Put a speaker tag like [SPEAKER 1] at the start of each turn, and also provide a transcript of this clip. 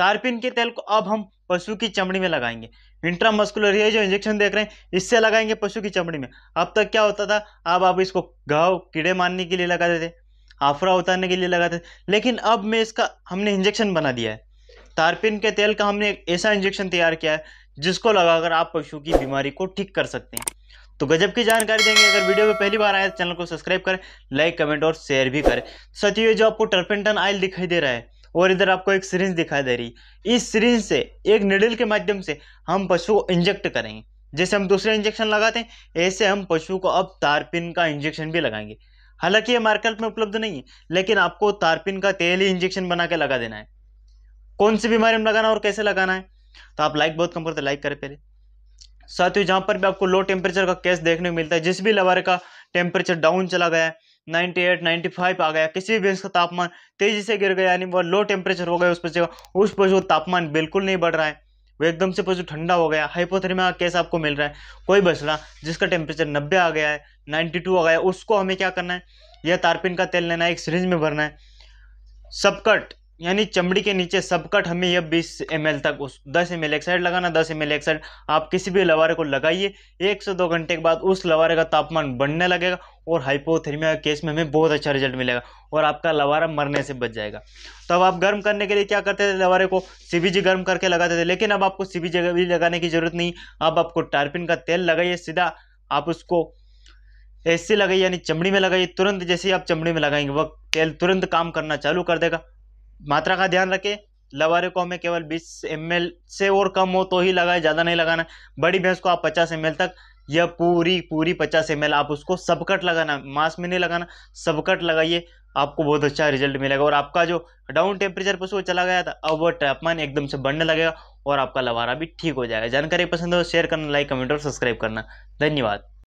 [SPEAKER 1] तारपिन के तेल को अब हम पशु की चमड़ी में लगाएंगे इंट्रामस्कुलर ये जो इंजेक्शन देख रहे हैं इससे लगाएंगे पशु की चमड़ी में अब तक क्या होता था अब आप इसको घाव कीड़े मारने के लिए लगाते थे आफरा उतारने के लिए लगाते थे लेकिन अब मैं इसका हमने इंजेक्शन बना दिया है तारपिन के तेल का हमने एक ऐसा इंजेक्शन तैयार किया है जिसको लगाकर आप पशु की बीमारी को ठीक कर सकते हैं तो गजब की जानकारी देंगे अगर वीडियो में पहली बार आए तो चैनल को सब्सक्राइब करें लाइक कमेंट और शेयर भी करें ये जो आपको टर्पेंटन आयल दिखाई दे रहा है और इधर आपको एक सिरिंज दिखाई दे रही है इस सीरीज से एक निडल के माध्यम से हम पशु को इंजेक्ट करेंगे जैसे हम दूसरे इंजेक्शन लगाते हैं ऐसे हम पशु को अब तारपिन का इंजेक्शन भी लगाएंगे हालांकि ये मार्केट में उपलब्ध नहीं है लेकिन आपको तारपिन का तेल ही इंजेक्शन बना के लगा देना है कौन सी बीमारी में लगाना और कैसे लगाना है तो आप लाइक बहुत कम करते लाइक करें पहले साथ ही जहाँ पर भी आपको लो टेम्परेचर का केस देखने को मिलता है जिस भी लवारे का टेम्परेचर डाउन चला गया है नाइन्टी फाइव आ गया किसी भी बेंच का तापमान तेजी से गिर गया यानी वो लो टेम्परेचर हो गया उस पशु का उस पशु का तापमान बिल्कुल नहीं बढ़ रहा है वो एकदम से पशु ठंडा हो गया हाइपोथर्मिया का केस आपको मिल रहा है कोई रहा जिसका टेम्परेचर नब्बे आ गया है नाइन्टी टू आ गया उसको हमें क्या करना है यह तारपिन का तेल लेना है एक सीरीज में भरना है सबकट यानी चमड़ी के नीचे सबकट हमें यह 20 एम तक उस दस एम एक साइड लगाना 10 एम एक साइड आप किसी भी लवारे को लगाइए एक से दो घंटे के बाद उस लवारे का तापमान बढ़ने लगेगा और हाइपोथर्मिया केस में हमें बहुत अच्छा रिजल्ट मिलेगा और आपका लवारा मरने से बच जाएगा तो अब आप गर्म करने के लिए क्या करते थे लवारे को सीबीजी गर्म करके लगाते थे लेकिन अब आपको सी भी लगाने की ज़रूरत नहीं अब आपको टारपिन का तेल लगाइए सीधा आप उसको ऐसे लगाइए यानी चमड़ी में लगाइए तुरंत जैसे ही आप चमड़ी में लगाएंगे वह तेल तुरंत काम करना चालू कर देगा मात्रा का ध्यान रखें लवारे को हमें केवल 20 एम से और कम हो तो ही लगाए ज़्यादा नहीं लगाना बड़ी भैंस को आप 50 एम तक या पूरी पूरी 50 एम आप उसको सबकट लगाना मास में नहीं लगाना सबकट लगाइए आपको बहुत अच्छा रिजल्ट मिलेगा और आपका जो डाउन टेम्परेचर पशु चला गया था अब वो तापमान एकदम से बढ़ने लगेगा और आपका लवारा भी ठीक हो जाएगा जानकारी पसंद हो तो शेयर करना लाइक कमेंट और सब्सक्राइब करना धन्यवाद